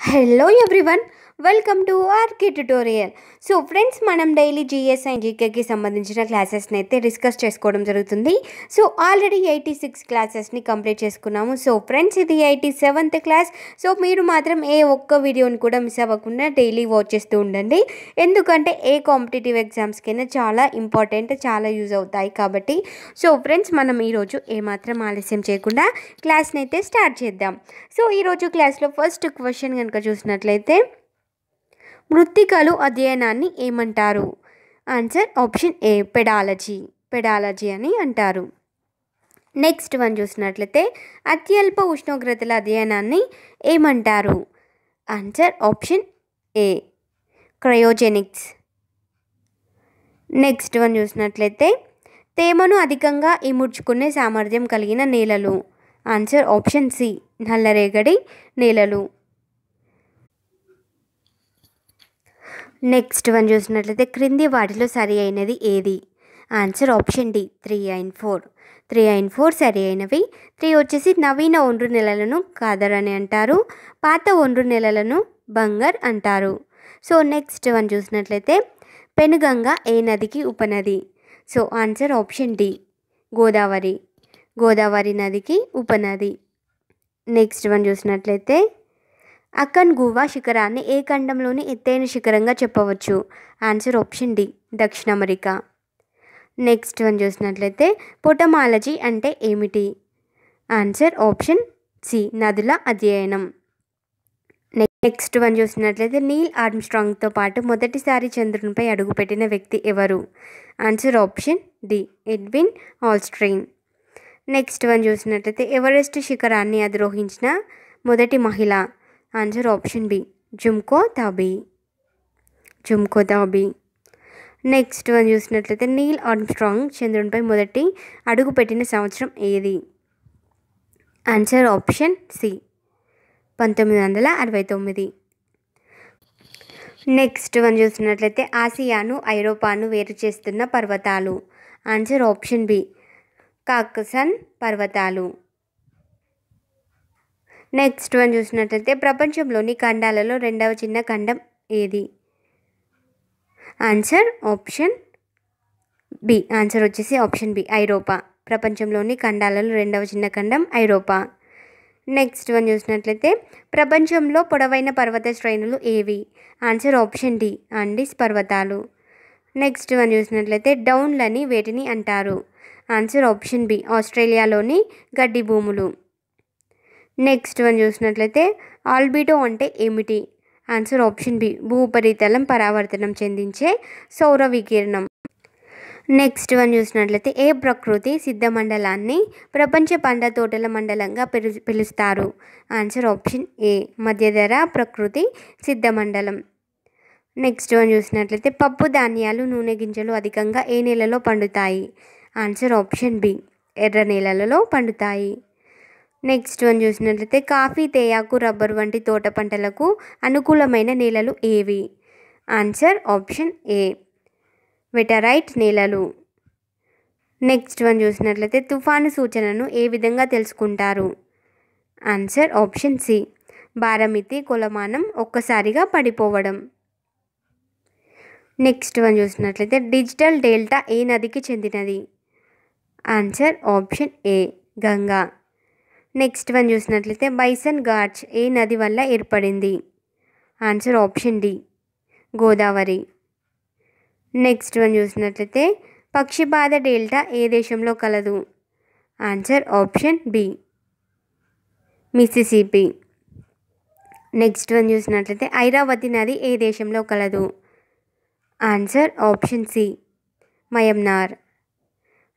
Hello everyone. Welcome to RK tutorial so friends మనం daily GS and జీకేకి సంబంధించిన క్లాసెస్ని అయితే డిస్కస్ చేసుకోవడం జరుగుతుంది సో ఆల్రెడీ ఎయిటీ సిక్స్ క్లాసెస్ని కంప్లీట్ చేసుకున్నాము సో ఫ్రెండ్స్ ఇది ఎయిటీ సెవెంత్ క్లాస్ సో మీరు మాత్రం ఏ ఒక్క వీడియోని కూడా మిస్ అవ్వకుండా డైలీ వాచ్ చేస్తూ ఉండండి ఎందుకంటే ఏ కాంపిటేటివ్ ఎగ్జామ్స్కైనా చాలా ఇంపార్టెంట్ చాలా యూజ్ అవుతాయి కాబట్టి సో ఫ్రెండ్స్ మనం ఈరోజు ఏమాత్రం ఆలస్యం చేయకుండా క్లాస్ని అయితే స్టార్ట్ చేద్దాం సో ఈరోజు క్లాస్లో ఫస్ట్ క్వశ్చన్ కనుక చూసినట్లయితే మృత్తికలు అధ్యయనాన్ని ఏమంటారు answer option A pedology pedology అని అంటారు నెక్స్ట్ వన్ చూసినట్లయితే అత్యల్ప ఉష్ణోగ్రతల అధ్యయనాన్ని ఏమంటారు answer option A cryogenics next one చూసినట్లయితే తేమను అధికంగా ఇముడ్చుకునే సామర్థ్యం కలిగిన నేలలు ఆన్సర్ ఆప్షన్ సి నల్లరేగడి నేలలు నెక్స్ట్ వన్ చూసినట్లయితే క్రింది వాటిలో సరి అయినది ఏది answer option D three and four three and four సరి అయినవి త్రీ వచ్చేసి నవీన ఒండ్రు నెలలను కాదర్ అని అంటారు పాత ఒండ్రు నెలలను బంగర్ అంటారు సో నెక్స్ట్ వన్ చూసినట్లయితే పెనుగంగ ఏ నదికి ఉపనది so answer option D Godavari Godavari నదికి ఉపనది నెక్స్ట్ వన్ చూసినట్లయితే అక్కన్ గువా శిఖరాన్ని ఏ ఖండంలోని ఎత్తైన శిఖరంగా చెప్పవచ్చు ఆన్సర్ ఆప్షన్ డి దక్షిణ అమెరికా నెక్స్ట్ వన్ చూసినట్లయితే పొటమాలజీ అంటే ఏమిటి ఆన్సర్ ఆప్షన్ సి నదుల అధ్యయనం నెక్స్ట్ వన్ చూసినట్లయితే నీల్ ఆర్మ్స్ట్రాంగ్తో పాటు మొదటిసారి చంద్రునిపై అడుగుపెట్టిన వ్యక్తి ఎవరు answer option D Edwin Aldrin next one చూసినట్లయితే ఎవరెస్ట్ శిఖరాన్ని అధిరోహించిన మొదటి మహిళ answer option B Junko Tabei Junko Tabei next one చూసినట్లయితే నీల్ ఆర్మ్స్ట్రాంగ్ చంద్రునిపై మొదటి అడుగు పెట్టిన సంవత్సరం ఏది ఆన్సర్ ఆప్షన్ సి పంతొమ్మిది వందల అరవై తొమ్మిది నెక్స్ట్ వన్ చూసినట్లయితే ఆసియాను ఐరోపాను వేరు చేస్తున్న పర్వతాలు ఆన్సర్ ఆప్షన్ బి కాకసన్ పర్వతాలు నెక్స్ట్ వన్ చూసినట్లయితే ప్రపంచంలోని ఖండాలలో రెండవ చిన్న ఖండం ఏది ఆన్సర్ ఆప్షన్ బి ఆన్సర్ వచ్చేసి ఆప్షన్ బి ఐరోపా ప్రపంచంలోని ఖండాలలో రెండవ చిన్న ఖండం ఐరోపా నెక్స్ట్ వన్ చూసినట్లయితే ప్రపంచంలో పొడవైన పర్వత శ్రేణులు ఏవి ఆన్సర్ ఆప్షన్ డి అండిస్ పర్వతాలు నెక్స్ట్ వన్ చూసినట్లయితే డౌన్లని వేటిని అంటారు ఆన్సర్ ఆప్షన్ బి ఆస్ట్రేలియాలోని గడ్డి భూములు నెక్స్ట్ వన్ చూసినట్లయితే ఆల్బిడో అంటే ఏమిటి ఆన్సర్ ఆప్షన్ బి భూపరితలం పరావర్తనం చెందించే సౌర వికిరణం నెక్స్ట్ వన్ చూసినట్లయితే ఏ ప్రకృతి సిద్ధ మండలాన్ని ప్రపంచ పంట తోటల మండలంగా పిలు పిలుస్తారు ఆన్సర్ ఆప్షన్ ఏ మధ్యధర ప్రకృతి సిద్ధ మండలం నెక్స్ట్ వన్ చూసినట్లయితే పప్పు ధాన్యాలు నూనె గింజలు అధికంగా ఏ నెలలో పండుతాయి ఆన్సర్ ఆప్షన్ బి ఎర్ర నేలలలో పండుతాయి నెక్స్ట్ వన్ చూసినట్లయితే కాఫీ తేయాకు రబ్బర్ వంటి తోట పంటలకు అనుకూలమైన నేలలు ఏవి ఆన్సర్ ఆప్షన్ ఏ వెటరైట్ నేలలు నెక్స్ట్ వన్ చూసినట్లయితే తుఫాను సూచనను ఏ విధంగా తెలుసుకుంటారు ఆన్సర్ ఆప్షన్ సి భారమితి కొలమానం ఒక్కసారిగా పడిపోవడం నెక్స్ట్ వన్ చూసినట్లయితే డిజిటల్ డెల్టా ఏ నదికి చెందినది answer option A Ganga next one చూసినట్లయితే బైసన్ గార్జ్ ఏ నది వల్ల ఏర్పడింది answer option D Godavari next one చూసినట్లయితే పక్షిపాద డెల్టా ఏ దేశంలో కలదు answer option B Mississippi next one చూసినట్లయితే ఐరావతి నది ఏ దేశంలో కలదు answer option C Myanmar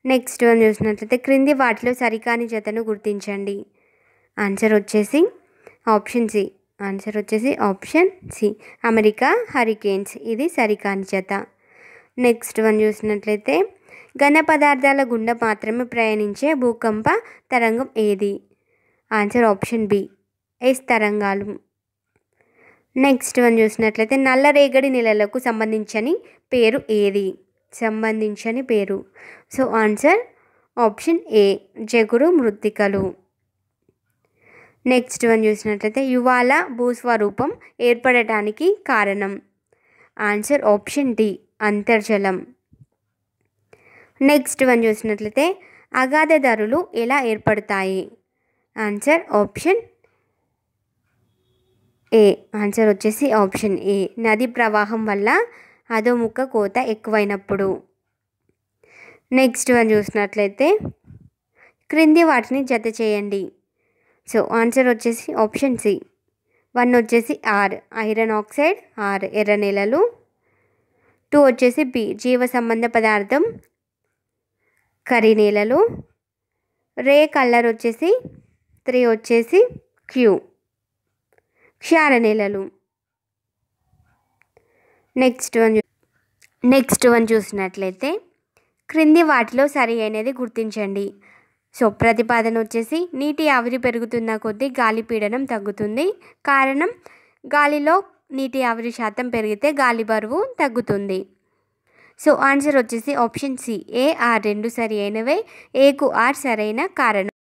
next one చూసినట్లయితే క్రింది వాటిలో సరికాని జతను గుర్తించండి ఆన్సర్ వచ్చేసి ఆప్షన్ సి ఆన్సర్ వచ్చేసి ఆప్షన్ సి అమెరికా హరికేన్స్ ఇది సరికాని జత నెక్స్ట్ వన్ చూసినట్లయితే ఘన పదార్థాల గుండె మాత్రమే ప్రయాణించే భూకంప తరంగం ఏది ఆన్సర్ ఆప్షన్ బి ఎస్ తరంగాలు నెక్స్ట్ వన్ చూసినట్లయితే నల్ల రేగడి నెలలకు సంబంధించని పేరు ఏది సంబంధించని పేరు సో ఆన్సర్ ఆప్షన్ ఏ జగురు మృతికలు నెక్స్ట్ వన్ చూసినట్లయితే యువాల భూస్వరూపం ఏర్పడటానికి కారణం ఆన్సర్ ఆప్షన్ డి అంతర్జలం నెక్స్ట్ వన్ చూసినట్లయితే అగాధ ధరలు ఎలా ఏర్పడతాయి ఆన్సర్ ఆప్షన్ ఏ ఆన్సర్ వచ్చేసి ఆప్షన్ ఏ నది ప్రవాహం వల్ల అదో ముక్క కోత ఎక్కువైనప్పుడు నెక్స్ట్ వన్ చూసినట్లయితే క్రింది వాటిని జత చేయండి సో ఆన్సర్ వచ్చేసి ఆప్షన్ సి వన్ వచ్చేసి ఆర్ ఐరన్ ఆక్సైడ్ ఆర్ ఎర్ర నేలలు టూ వచ్చేసి బి జీవ సంబంధ పదార్థం కరీ నేలలు రే కలర్ వచ్చేసి త్రీ వచ్చేసి క్యూ క్షార నేలలు నెక్స్ట్ వన్ నెక్స్ట్ వన్ చూసినట్లయితే క్రింది వాటిలో సరి అనేది గుర్తించండి సో ప్రతిపాదన వచ్చేసి నీటి ఆవిరి పెరుగుతున్న కొద్దీ గాలి పీడనం తగ్గుతుంది కారణం గాలిలో నీటి ఆవిరి శాతం పెరిగితే గాలి బరువు తగ్గుతుంది సో ఆన్సర్ వచ్చేసి ఆప్షన్ సి ఏ ఆర్ రెండు సరి అయినవే ఏకు ఆర్ సరైన కారణం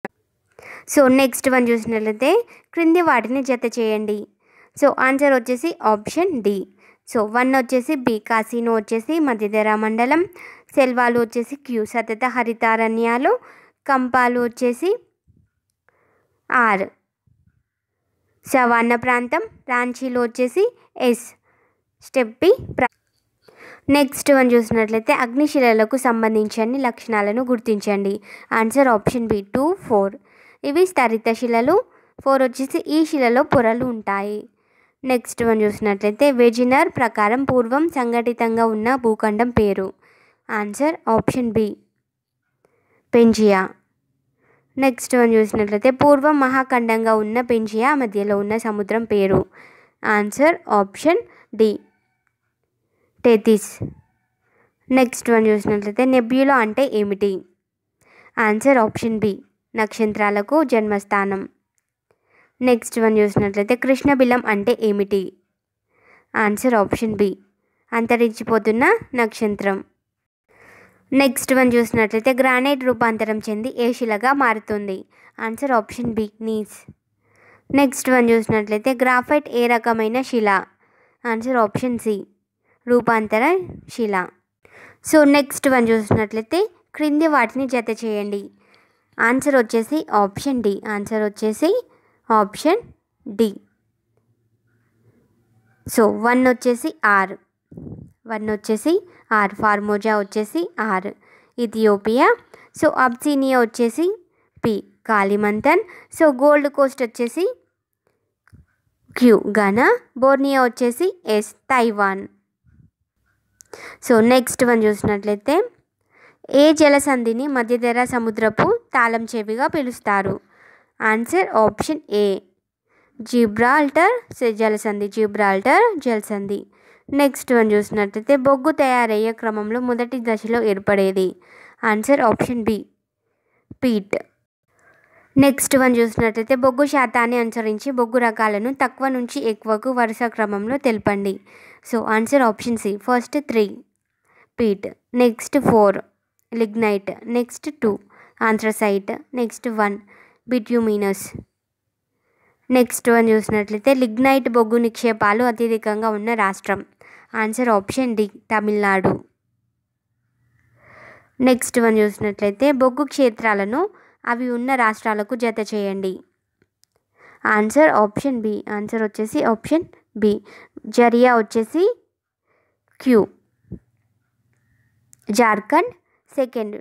సో నెక్స్ట్ వన్ చూసినట్లయితే క్రింది వాటిని జత చేయండి సో ఆన్సర్ వచ్చేసి ఆప్షన్ డి సో వన్ వచ్చేసి బి కాసినో వచ్చేసి మధ్యధరా మండలం సెల్వాలు వచ్చేసి క్యూ సతత హరితారణ్యాలు కంపాలు వచ్చేసి ఆర్ సవాన్న ప్రాంతం రాంచీలో వచ్చేసి S steppe B next one చూసినట్లయితే అగ్నిశిలలకు సంబంధించిన లక్షణాలను గుర్తించండి answer option B two four ఇవి స్థరిత శిలలు ఫోర్ వచ్చేసి ఈ శిలలో పొరలు ఉంటాయి నెక్స్ట్ వన్ చూసినట్లయితే వెజినర్ ప్రకారం పూర్వం సంఘటితంగా ఉన్న భూఖండం పేరు answer option B Pangaea next one చూసినట్లయితే పూర్వం మహాఖండంగా ఉన్న పెంజియా మధ్యలో ఉన్న సముద్రం పేరు answer option D Tethys next one చూసినట్లయితే నెబ్యులో అంటే ఏమిటి ఆన్సర్ ఆప్షన్ బి నక్షత్రాలకు జన్మస్థానం నెక్స్ట్ వన్ చూసినట్లయితే కృష్ణబిలం అంటే ఏమిటి ఆన్సర్ ఆప్షన్ బి అంతరించిపోతున్న నక్షత్రం నెక్స్ట్ వన్ చూసినట్లయితే గ్రానైట్ రూపాంతరం చెంది ఏ శిలగా మారుతుంది answer option B gneiss next one చూసినట్లయితే గ్రాఫైట్ ఏ రకమైన శిల ఆన్సర్ ఆప్షన్ సి రూపాంతర శిల సో నెక్స్ట్ వన్ చూసినట్లయితే క్రింది వాటిని జత చేయండి ఆన్సర్ వచ్చేసి ఆప్షన్ డి ఆన్సర్ వచ్చేసి ఆప్షన్ డి సో వన్ వచ్చేసి ఆర్ వన్ వచ్చేసి ఆర్ ఫార్మోజా వచ్చేసి ఆర్ ఇథియోపియా సో అబ్సినియా వచ్చేసి P Kalimantan so gold coast వచ్చేసి క్యూ ఘనా బోర్నియా వచ్చేసి S Taiwan so next one చూసినట్లయితే ఏ జలసంధిని మధ్యధరా సముద్రపు తాళం చెవిగా పిలుస్తారు ఆన్సర్ ఆప్షన్ ఏ జిబ్రాల్టర్ జలసంధి జిబ్రాల్టర్ జలసంధి నెక్స్ట్ వన్ చూసినట్లయితే బొగ్గు తయారయ్యే క్రమంలో మొదటి దశలో ఏర్పడేది answer option B peat next one చూసినట్లయితే బొగ్గు శాతాన్ని అనుసరించి బొగ్గు రకాలను తక్కువ నుంచి ఎక్కువకు వరుస క్రమంలో తెలపండి so answer option C first three peat next four lignite next two anthracite next one bituminous next one చూసినట్లయితే లిగ్నైట్ బొగ్గు నిక్షేపాలు అత్యధికంగా ఉన్న రాష్ట్రం answer option D Tamil Nadu next one చూసినట్లయితే బొగ్గు క్షేత్రాలను అవి ఉన్న రాష్ట్రాలకు జత చేయండి ఆన్సర్ ఆప్షన్ బి ఆన్సర్ వచ్చేసి ఆప్షన్ బి జరియా వచ్చేసి క్యూ జార్ఖండ్ సెకండ్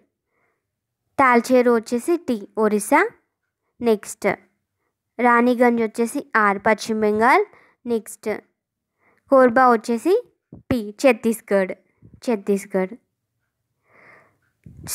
తాల్చేరు వచ్చేసి టీ ఒరిస్సా నెక్స్ట్ రాణిగంజ్ వచ్చేసి ఆర్ పశ్చిమ బెంగాల్ నెక్స్ట్ కోర్బా వచ్చేసి P Chhattisgarh Chhattisgarh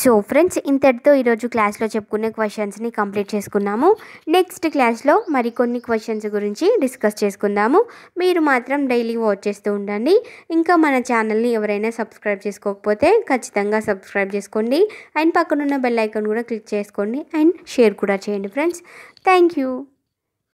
so friends ఇంతటితో ఈరోజు క్లాస్లో చెప్పుకునే క్వశ్చన్స్ని కంప్లీట్ చేసుకున్నాము నెక్స్ట్ క్లాస్లో మరికొన్ని క్వశ్చన్స్ గురించి డిస్కస్ చేసుకుందాము మీరు మాత్రం డైలీ వాచ్ చేస్తూ ఉండండి ఇంకా మన ఛానల్ని ఎవరైనా సబ్స్క్రైబ్ చేసుకోకపోతే ఖచ్చితంగా సబ్స్క్రైబ్ చేసుకోండి అండ్ పక్కనున్న బెల్ ఐకాన్ కూడా క్లిక్ చేసుకోండి అండ్ షేర్ కూడా చేయండి ఫ్రెండ్స్ థ్యాంక్ యూ